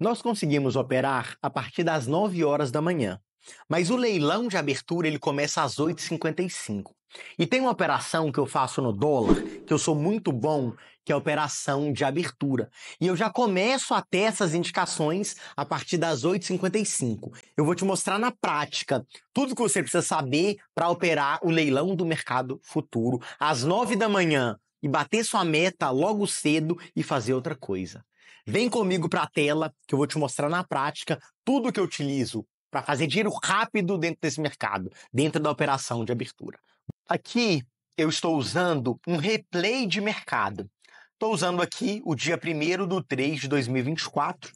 Nós conseguimos operar a partir das 9 horas da manhã, mas o leilão de abertura ele começa às 8h55. E tem uma operação que eu faço no dólar, que eu sou muito bom, que é a operação de abertura. E eu já começo a ter essas indicações a partir das 8h55. Eu vou te mostrar na prática tudo que você precisa saber para operar o leilão do mercado futuro às 9 da manhã e bater sua meta logo cedo e fazer outra coisa. Vem comigo para a tela que eu vou te mostrar na prática tudo que eu utilizo para fazer dinheiro rápido dentro desse mercado, dentro da operação de abertura. Aqui eu estou usando um replay de mercado. Estou usando aqui o dia 1 do 3 de 2024.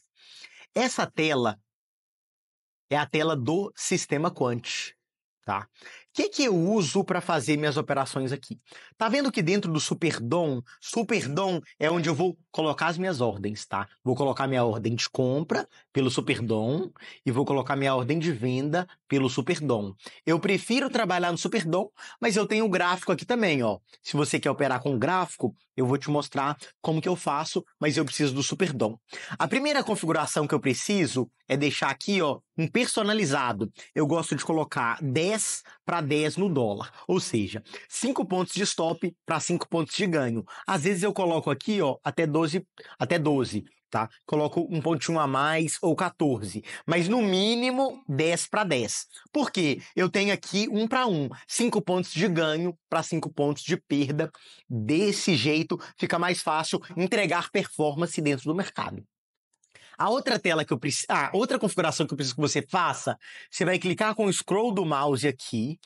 Essa tela é a tela do sistema Quant. Tá? que, que eu uso para fazer minhas operações aqui? Tá vendo que dentro do Superdom, Superdom é onde eu vou colocar as minhas ordens, tá? Vou colocar minha ordem de compra pelo Superdom e vou colocar minha ordem de venda pelo Superdom. Eu prefiro trabalhar no Superdom, mas eu tenho o gráfico aqui também, ó. Se você quer operar com gráfico, eu vou te mostrar como que eu faço, mas eu preciso do super dom. A primeira configuração que eu preciso é deixar aqui, ó, um personalizado. Eu gosto de colocar 10 para 10 no dólar, ou seja, 5 pontos de stop para 5 pontos de ganho. Às vezes eu coloco aqui, ó, até 12, até 12 tá? Coloco um pontinho a mais ou 14, mas no mínimo 10 para 10. Porque eu tenho aqui um para um, 5 pontos de ganho para 5 pontos de perda. Desse jeito fica mais fácil entregar performance dentro do mercado. A outra tela que eu preciso, ah, outra configuração que eu preciso que você faça, você vai clicar com o scroll do mouse aqui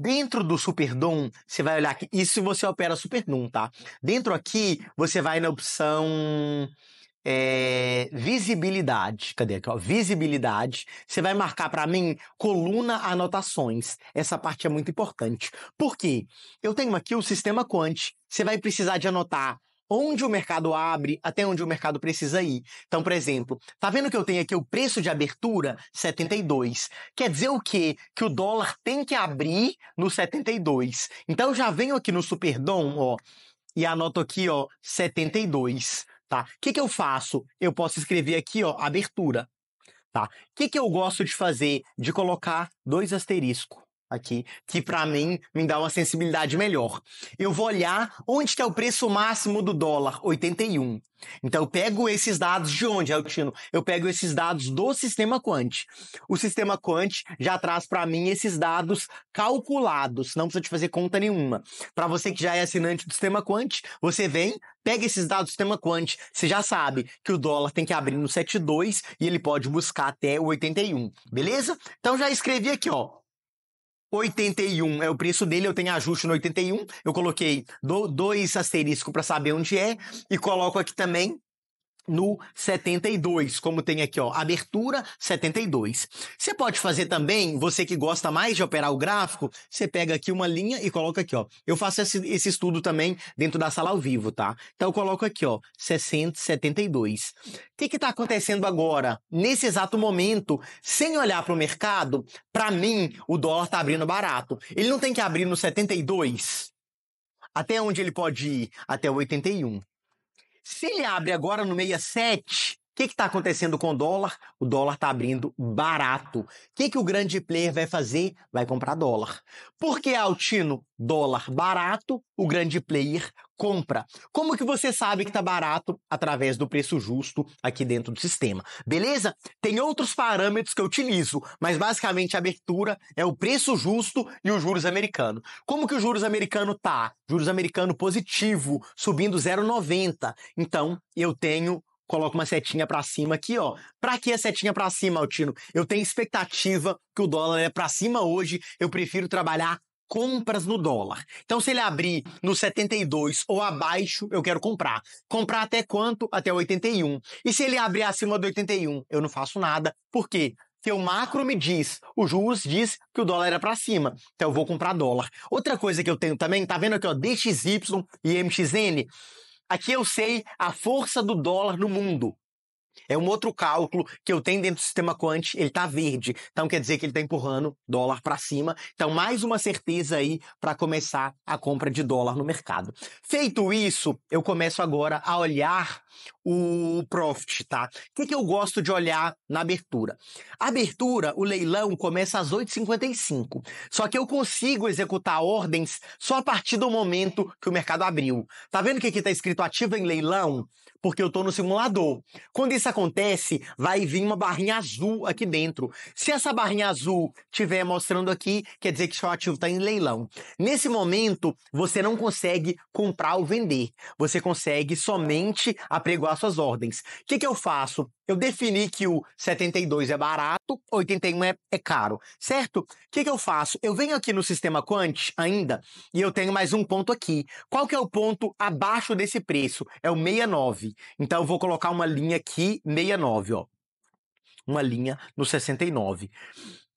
Dentro do Superdom, você vai olhar aqui. Isso você opera Superdom, tá? Dentro aqui, você vai na opção é, visibilidade. Cadê aqui? Ó? Visibilidade. Você vai marcar para mim coluna anotações. Essa parte é muito importante. Por quê? Eu tenho aqui o sistema Quant. Você vai precisar de anotar onde o mercado abre, até onde o mercado precisa ir. Então, por exemplo, tá vendo que eu tenho aqui o preço de abertura 72. Quer dizer o quê? Que o dólar tem que abrir no 72. Então, eu já venho aqui no Superdom, ó, e anoto aqui, ó, 72 tá? O que, que eu faço? Eu posso escrever aqui, ó, abertura, tá? O que, que eu gosto de fazer? De colocar dois asterisco, aqui, que para mim me dá uma sensibilidade melhor. Eu vou olhar onde que é o preço máximo do dólar, 81. Então eu pego esses dados de onde, Altino? Eu pego esses dados do sistema Quant. O sistema Quant já traz para mim esses dados calculados, não precisa te fazer conta nenhuma. Para você que já é assinante do sistema Quant, você vem, pega esses dados do sistema Quant, você já sabe que o dólar tem que abrir no 72 e ele pode buscar até o 81, beleza? Então já escrevi aqui, ó, 81 é o preço dele, eu tenho ajuste no 81, eu coloquei do, dois asterisco para saber onde é e coloco aqui também no 72, como tem aqui, ó, abertura 72. Você pode fazer também, você que gosta mais de operar o gráfico, você pega aqui uma linha e coloca aqui, ó. Eu faço esse, esse estudo também dentro da sala ao vivo, tá? Então eu coloco aqui, ó, 672. O que que tá acontecendo agora? Nesse exato momento, sem olhar para o mercado, para mim, o dólar tá abrindo barato. Ele não tem que abrir no 72. Até onde ele pode ir? Até o 81. Se ele abre agora no 67, que está acontecendo com o dólar? O dólar está abrindo barato. O que, que o grande player vai fazer? Vai comprar dólar. Porque Altino, dólar barato, o grande player compra. Como que você sabe que está barato? Através do preço justo aqui dentro do sistema. Beleza? Tem outros parâmetros que eu utilizo, mas basicamente a abertura é o preço justo e o juros americano. Como que o juros americano tá? Juros americano positivo, subindo 0,90. Então, eu tenho coloca uma setinha para cima aqui, ó. Para que a setinha para cima, Altino? Eu tenho expectativa que o dólar é para cima hoje, eu prefiro trabalhar compras no dólar. Então, se ele abrir no 72 ou abaixo, eu quero comprar. Comprar até quanto? Até 81. E se ele abrir acima do 81, eu não faço nada. Por quê? Porque o macro me diz, o juros diz que o dólar era é para cima, então eu vou comprar dólar. Outra coisa que eu tenho também, tá vendo aqui, ó, DXY e MXN? Aqui eu sei a força do dólar no mundo. É um outro cálculo que eu tenho dentro do sistema quant, ele está verde. Então quer dizer que ele está empurrando dólar para cima. Então mais uma certeza aí para começar a compra de dólar no mercado. Feito isso, eu começo agora a olhar o Profit, tá? O que, que eu gosto de olhar na abertura? A abertura, o leilão começa às 8h55. Só que eu consigo executar ordens só a partir do momento que o mercado abriu. Tá vendo que aqui tá escrito ativo em leilão? Porque eu tô no simulador. Quando isso acontece, vai vir uma barrinha azul aqui dentro. Se essa barrinha azul tiver mostrando aqui, quer dizer que seu ativo está em leilão. Nesse momento, você não consegue comprar ou vender. Você consegue somente apregoar faço as ordens. O que, que eu faço? Eu defini que o 72 é barato, 81 é, é caro, certo? O que, que eu faço? Eu venho aqui no sistema Quant ainda e eu tenho mais um ponto aqui. Qual que é o ponto abaixo desse preço? É o 69. Então eu vou colocar uma linha aqui, 69, ó. Uma linha no 69.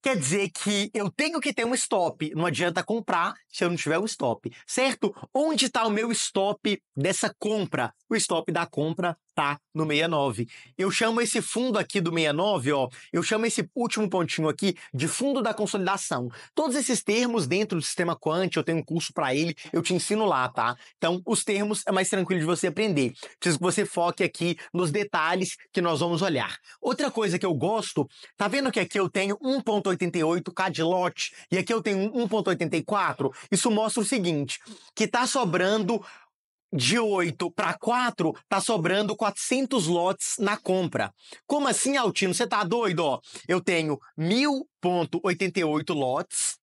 Quer dizer que eu tenho que ter um stop. Não adianta comprar se eu não tiver um stop, certo? Onde está o meu stop dessa compra? O stop da compra tá no 69. Eu chamo esse fundo aqui do 69, ó, eu chamo esse último pontinho aqui de fundo da consolidação. Todos esses termos dentro do sistema quant, eu tenho um curso para ele, eu te ensino lá, tá? Então, os termos é mais tranquilo de você aprender. Preciso que você foque aqui nos detalhes que nós vamos olhar. Outra coisa que eu gosto, tá vendo que aqui eu tenho 1.88k de lote e aqui eu tenho 1.84? Isso mostra o seguinte, que tá sobrando de 8 para 4, tá sobrando 400 lotes na compra. Como assim, Altino? Você tá doido? Ó, eu tenho 1.088 lotes.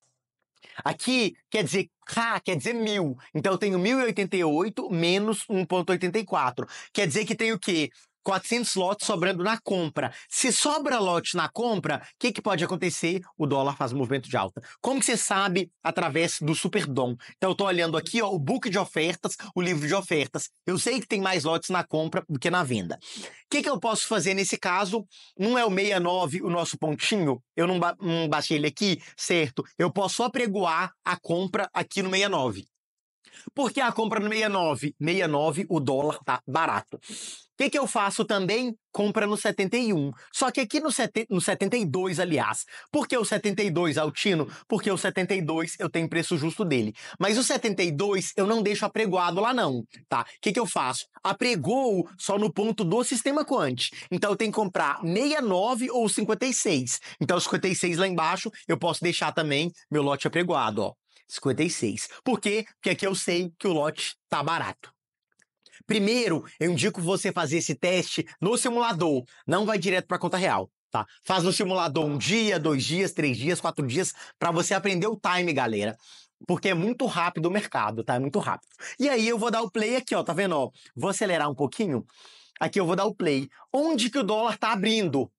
Aqui quer dizer K, quer dizer 1.000. Então eu tenho 1.088 menos 1.84. Quer dizer que tem o quê? 400 lotes sobrando na compra. Se sobra lote na compra, o que, que pode acontecer? O dólar faz movimento de alta. Como que você sabe? Através do Superdom. Então eu estou olhando aqui ó, o book de ofertas, o livro de ofertas. Eu sei que tem mais lotes na compra do que na venda. O que, que eu posso fazer nesse caso? Não é o 69 o nosso pontinho? Eu não, ba não baixei ele aqui? Certo. Eu posso apregoar a compra aqui no 69. Porque a compra no 69, 69 o dólar tá barato. O que, que eu faço também? Compra no 71. Só que aqui no, no 72, aliás. Por que o 72, Altino? Porque o 72 eu tenho preço justo dele. Mas o 72 eu não deixo apregoado lá não, tá? O que, que eu faço? Apregou só no ponto do sistema quant. Então eu tenho que comprar 69 ou 56. Então 56 lá embaixo eu posso deixar também meu lote apregoado, ó. 56. Por quê? Porque aqui eu sei que o lote tá barato. Primeiro, eu indico você fazer esse teste no simulador. Não vai direto para conta real, tá? Faz no simulador um dia, dois dias, três dias, quatro dias, para você aprender o time, galera. Porque é muito rápido o mercado, tá? É muito rápido. E aí eu vou dar o play aqui, ó. Tá vendo? Ó, vou acelerar um pouquinho. Aqui eu vou dar o play. Onde que o dólar tá abrindo?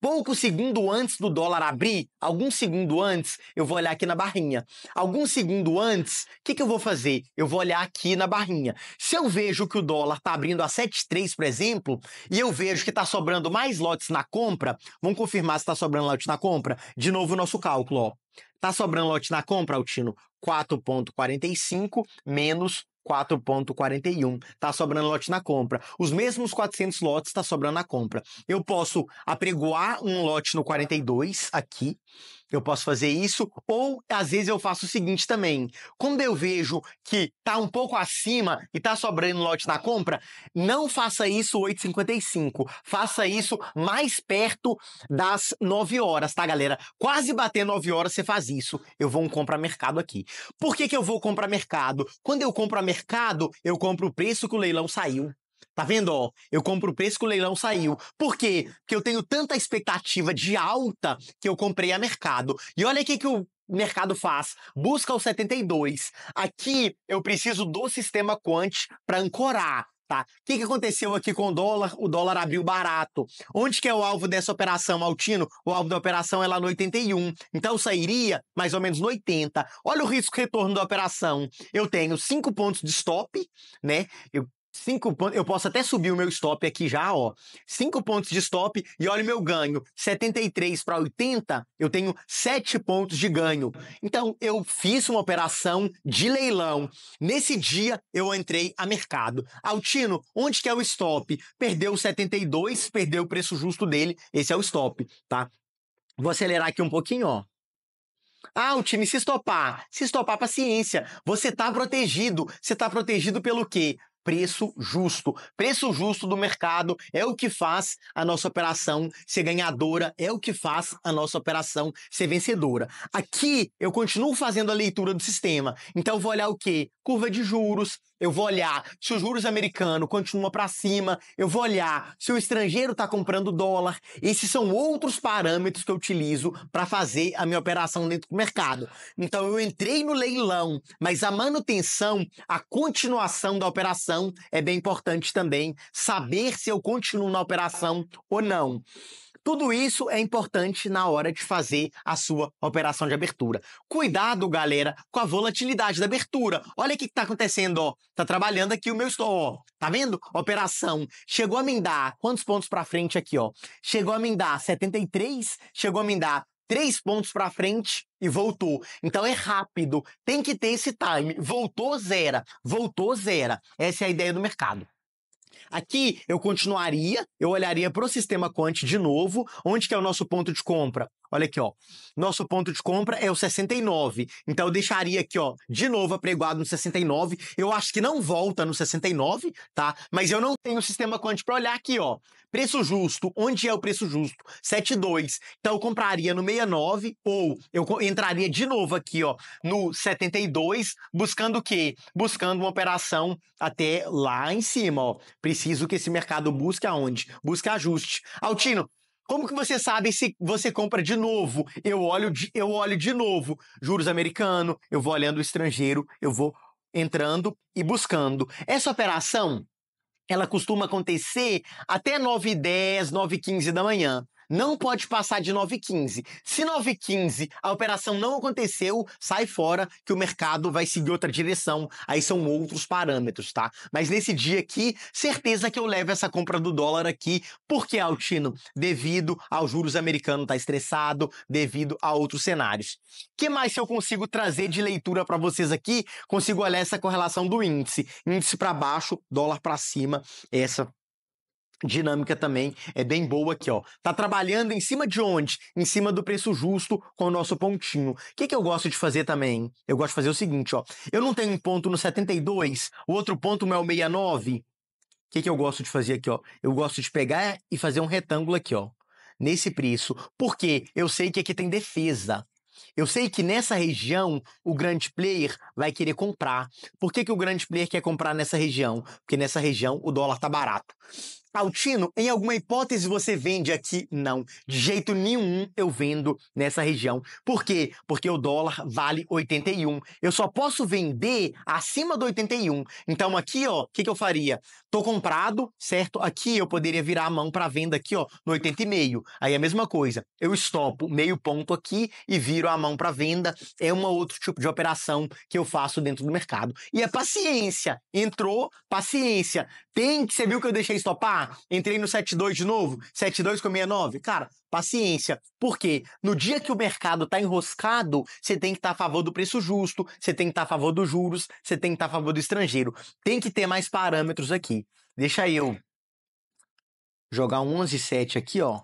Pouco segundo antes do dólar abrir, algum segundo antes, eu vou olhar aqui na barrinha. Algum segundo antes, o que, que, eu vou fazer? Eu vou olhar aqui na barrinha. Se eu vejo que o dólar está abrindo a 7,3, por exemplo, e eu vejo que está sobrando mais lotes na compra, vamos confirmar se está sobrando lotes na compra? De novo o nosso cálculo, ó. Tá sobrando lote na compra, Altino? 4,45 menos 4.41. Tá sobrando lote na compra. Os mesmos 400 lotes tá sobrando na compra. Eu posso apregoar um lote no 42 aqui eu posso fazer isso, ou às vezes eu faço o seguinte também. Quando eu vejo que tá um pouco acima e tá sobrando lote na compra, não faça isso 8,55. Faça isso mais perto das 9 horas, tá, galera? Quase bater 9 horas você faz isso. Eu vou um compra mercado aqui. Por que, que eu vou comprar mercado? Quando eu compro a mercado, eu compro o preço que o leilão saiu. Tá vendo, ó? Eu compro o preço que o leilão saiu. Por quê? Porque eu tenho tanta expectativa de alta que eu comprei a mercado. E olha o que o mercado faz. Busca o 72. Aqui eu preciso do sistema quant para ancorar. Tá. O que, que aconteceu aqui com o dólar? O dólar abriu barato. Onde que é o alvo dessa operação, Altino? O alvo da operação é lá no 81. Então sairia mais ou menos no 80. Olha o risco retorno da operação. Eu tenho 5 pontos de stop, né? Eu Cinco pontos. Eu posso até subir o meu stop aqui já, ó. Cinco pontos de stop e olha o meu ganho. 73 para 80, eu tenho sete pontos de ganho. Então, eu fiz uma operação de leilão. Nesse dia, eu entrei a mercado. Altino, onde que é o stop? Perdeu 72, perdeu o preço justo dele. Esse é o stop, tá? Vou acelerar aqui um pouquinho, ó. Ah, o time se estopar. Se estopar, paciência. Você tá protegido. Você tá protegido pelo quê? preço justo. Preço justo do mercado é o que faz a nossa operação ser ganhadora, é o que faz a nossa operação ser vencedora. Aqui eu continuo fazendo a leitura do sistema. Então eu vou olhar o quê? Curva de juros, eu vou olhar se os juros americano continua para cima, eu vou olhar se o estrangeiro está comprando dólar. Esses são outros parâmetros que eu utilizo para fazer a minha operação dentro do mercado. Então eu entrei no leilão, mas a manutenção, a continuação da operação é bem importante também saber se eu continuo na operação ou não. Tudo isso é importante na hora de fazer a sua operação de abertura. Cuidado, galera, com a volatilidade da abertura. Olha o que está acontecendo, ó. Tá trabalhando aqui o meu stop, ó. Tá vendo? Operação chegou a me dar quantos pontos para frente aqui, ó? Chegou a me dar 73, chegou a me dar 3 pontos para frente e voltou. Então é rápido, tem que ter esse time. Voltou, zera. Voltou, zera. Essa é a ideia do mercado. Aqui eu continuaria, eu olharia para o sistema quant de novo, onde que é o nosso ponto de compra? Olha aqui, ó. Nosso ponto de compra é o 69. Então eu deixaria aqui, ó, de novo apregoado no 69. Eu acho que não volta no 69, tá? Mas eu não tenho o sistema quant para olhar aqui, ó. Preço justo, onde é o preço justo? 72. Então eu compraria no 69 ou eu entraria de novo aqui, ó, no 72, buscando o quê? Buscando uma operação até lá em cima, ó. Preciso que esse mercado busque aonde? Busque ajuste. Altino, como que você sabe se você compra de novo? Eu olho de, eu olho de novo juros americano, eu vou olhando o estrangeiro, eu vou entrando e buscando. Essa operação, ela costuma acontecer até 9h10, 9h15 da manhã não pode passar de 9,15. Se 9,15 a operação não aconteceu, sai fora que o mercado vai seguir outra direção. Aí são outros parâmetros, tá? Mas nesse dia aqui, certeza que eu levo essa compra do dólar aqui, porque Altino, devido aos juros americanos tá estressado, devido a outros cenários. Que mais eu consigo trazer de leitura para vocês aqui? Consigo olhar essa correlação do índice, índice para baixo, dólar para cima, essa dinâmica também é bem boa aqui, ó. Tá trabalhando em cima de onde? Em cima do preço justo com o nosso pontinho. O que, que eu gosto de fazer também? Eu gosto de fazer o seguinte, ó. Eu não tenho um ponto no 72, o outro ponto é o 69. O que, que eu gosto de fazer aqui, ó? Eu gosto de pegar e fazer um retângulo aqui, ó. Nesse preço. Porque eu sei que aqui tem defesa. Eu sei que nessa região o grande player vai querer comprar. Por que, que o grande player quer comprar nessa região? Porque nessa região o dólar tá barato. Altino, em alguma hipótese você vende aqui? Não, de jeito nenhum eu vendo nessa região. Por quê? Porque o dólar vale 81. Eu só posso vender acima do 81. Então aqui, ó, o que, que eu faria? Tô comprado, certo? Aqui eu poderia virar a mão para venda aqui, ó, no 80,5. Aí é a mesma coisa. Eu estopo meio ponto aqui e viro a mão para venda. É um outro tipo de operação que eu faço dentro do mercado. E é paciência. Entrou, paciência. Tem que você viu que eu deixei estopar? Ah, entrei no 72 de novo, 72 com 69. Cara, paciência. Porque no dia que o mercado tá enroscado, você tem que estar tá a favor do preço justo, você tem que estar tá a favor dos juros, você tem que estar tá a favor do estrangeiro. Tem que ter mais parâmetros aqui. Deixa eu jogar um 117 aqui, ó.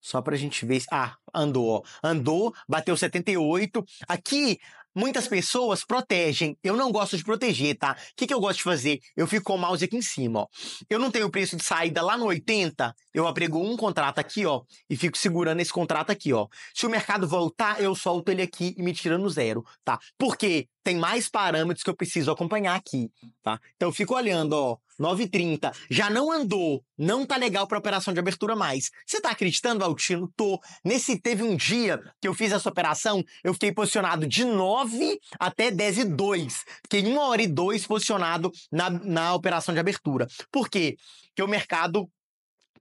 Só pra gente ver. Se... Ah, andou, ó. Andou, bateu 78. Aqui Muitas pessoas protegem. Eu não gosto de proteger, tá? O que, que eu gosto de fazer? Eu fico com o mouse aqui em cima, ó. Eu não tenho o preço de saída lá no 80, eu aprego um contrato aqui, ó, e fico segurando esse contrato aqui, ó. Se o mercado voltar, eu solto ele aqui e me tirando zero, tá? Por quê? tem mais parâmetros que eu preciso acompanhar aqui, tá? Então eu fico olhando, ó, 9h30, já não andou, não tá legal para operação de abertura mais. Você tá acreditando, Altino? Tô. Nesse teve um dia que eu fiz essa operação, eu fiquei posicionado de 9 até 10 e 2. Fiquei 1 hora e 2 posicionado na, na operação de abertura. Por quê? Porque o mercado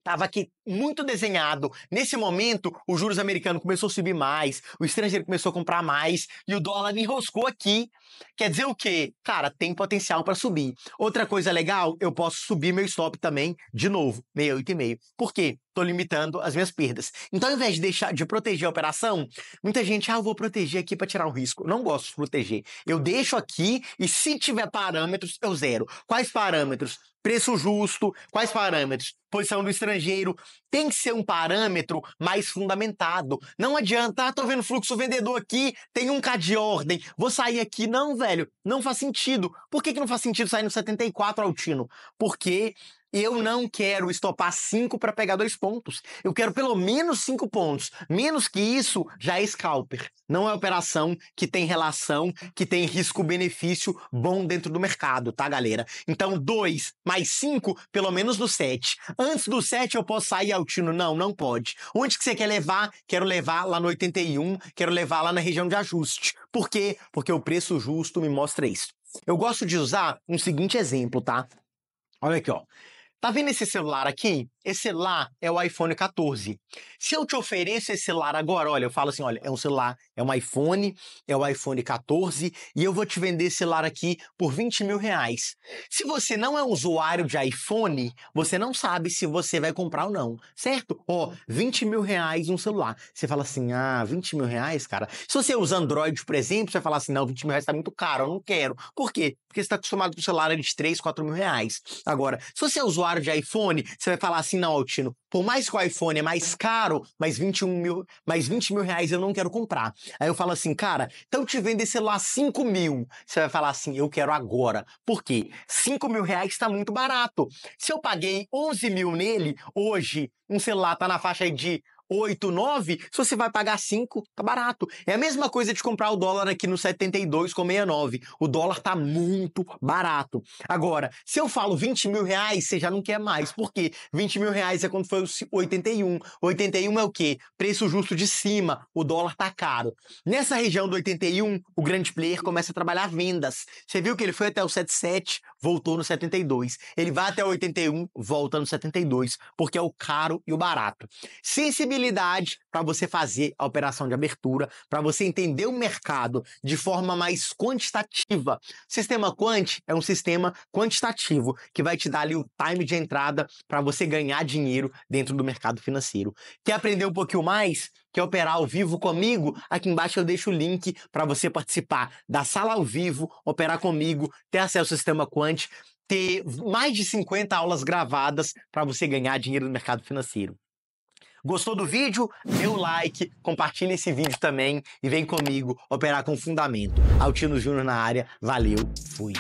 tava aqui muito desenhado. Nesse momento, os juros americanos começou a subir mais, o estrangeiro começou a comprar mais e o dólar enroscou aqui. Quer dizer o quê? Cara, tem potencial para subir. Outra coisa legal, eu posso subir meu stop também de novo, meio oito e meio. Por quê? Tô limitando as minhas perdas. Então, ao invés de deixar de proteger a operação, muita gente, ah, eu vou proteger aqui para tirar o risco. não gosto de proteger. Eu deixo aqui e se tiver parâmetros, eu zero. Quais parâmetros? Preço justo, quais parâmetros? Posição do estrangeiro, tem que ser um parâmetro mais fundamentado. Não adianta, ah, tô vendo fluxo vendedor aqui, tem um K de ordem, vou sair aqui. Não, velho, não faz sentido. Por que, que não faz sentido sair no 74, Altino? Porque eu não quero estopar 5 para pegar dois pontos. Eu quero pelo menos 5 pontos. Menos que isso já é scalper. Não é operação que tem relação, que tem risco-benefício bom dentro do mercado, tá, galera? Então, 2 mais 5, pelo menos do 7. Antes do 7 eu posso sair altino? Não, não pode. Onde que você quer levar? Quero levar lá no 81, quero levar lá na região de ajuste. Por quê? Porque o preço justo me mostra isso. Eu gosto de usar um seguinte exemplo, tá? Olha aqui, ó. Tá vendo esse celular aqui? Esse lá é o iPhone 14. Se eu te ofereço esse celular agora, olha, eu falo assim, olha, é um celular, é um iPhone, é o iPhone 14 e eu vou te vender esse celular aqui por 20 mil reais. Se você não é usuário de iPhone, você não sabe se você vai comprar ou não, certo? Ó, oh, 20 mil reais um celular. Você fala assim, ah, 20 mil reais, cara. Se você usa Android, por exemplo, você vai falar assim, não, 20 mil reais tá muito caro, eu não quero. Por quê? Porque você está acostumado com o celular é de 3, 4 mil reais. Agora, se você é usuário de iPhone, você vai falar assim, Assim, não, altino. Por mais que o iPhone é mais caro, mais 21 mil, mais 20 mil reais eu não quero comprar. Aí eu falo assim, cara, então te vendo esse celular 5 mil. Você vai falar assim, eu quero agora. Por quê? 5 mil reais está muito barato. Se eu paguei 11 mil nele, hoje um celular tá na faixa de 8, 9, se você vai pagar 5, tá barato. É a mesma coisa de comprar o dólar aqui no 72 com 69. O dólar tá muito barato. Agora, se eu falo 20 mil reais, você já não quer mais. Por quê? 20 mil reais é quando foi o 81. 81 é o quê? Preço justo de cima. O dólar tá caro. Nessa região do 81, o grande player começa a trabalhar vendas. Você viu que ele foi até o 77, voltou no 72. Ele vai até 81, volta no 72, porque é o caro e o barato. Sensibilidade para você fazer a operação de abertura, para você entender o mercado de forma mais quantitativa. Sistema Quant é um sistema quantitativo que vai te dar ali o time de entrada para você ganhar dinheiro dentro do mercado financeiro. Quer aprender um pouquinho mais? quer operar ao vivo comigo, aqui embaixo eu deixo o link para você participar da sala ao vivo, operar comigo, ter acesso ao sistema Quant, ter mais de 50 aulas gravadas para você ganhar dinheiro no mercado financeiro. Gostou do vídeo? Dê o um like, compartilha esse vídeo também e vem comigo operar com fundamento. Altino Júnior na área. Valeu, fui.